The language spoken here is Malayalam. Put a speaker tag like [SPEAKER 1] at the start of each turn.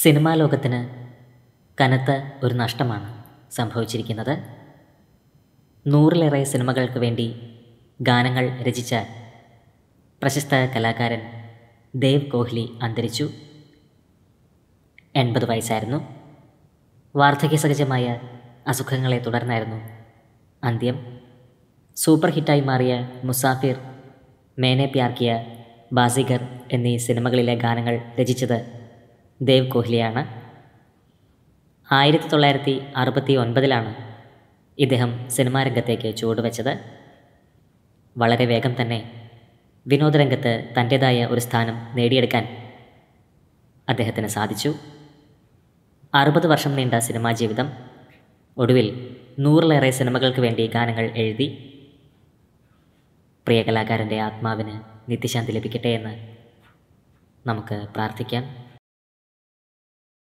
[SPEAKER 1] സിനിമാ ലോകത്തിന് കനത്ത ഒരു നഷ്ടമാണ് സംഭവിച്ചിരിക്കുന്നത് നൂറിലേറെ സിനിമകൾക്ക് വേണ്ടി ഗാനങ്ങൾ രചിച്ച പ്രശസ്ത കലാകാരൻ ദേവ് കോഹ്ലി അന്തരിച്ചു എൺപത് വയസ്സായിരുന്നു വാർദ്ധക്യസഹജമായ അസുഖങ്ങളെ തുടർന്നായിരുന്നു അന്ത്യം സൂപ്പർ ഹിറ്റായി മാറിയ മുസാഫിർ മേനെ പ്യാർക്കിയ ബാസിഗർ എന്നീ സിനിമകളിലെ ഗാനങ്ങൾ രചിച്ചത് ദേവ് കോഹ്ലിയാണ് ആയിരത്തി തൊള്ളായിരത്തി അറുപത്തി ഒൻപതിലാണ് ഇദ്ദേഹം സിനിമാ രംഗത്തേക്ക് ചുവടുവെച്ചത് വളരെ വേഗം തന്നെ വിനോദരംഗത്ത് തൻ്റേതായ ഒരു സ്ഥാനം നേടിയെടുക്കാൻ അദ്ദേഹത്തിന് സാധിച്ചു അറുപത് വർഷം നീണ്ട സിനിമാ ജീവിതം ഒടുവിൽ നൂറിലേറെ സിനിമകൾക്ക് വേണ്ടി ഗാനങ്ങൾ എഴുതി പ്രിയ കലാകാരൻ്റെ ആത്മാവിന് നിത്യശാന്തി ലഭിക്കട്ടെ എന്ന് നമുക്ക് പ്രാർത്ഥിക്കാം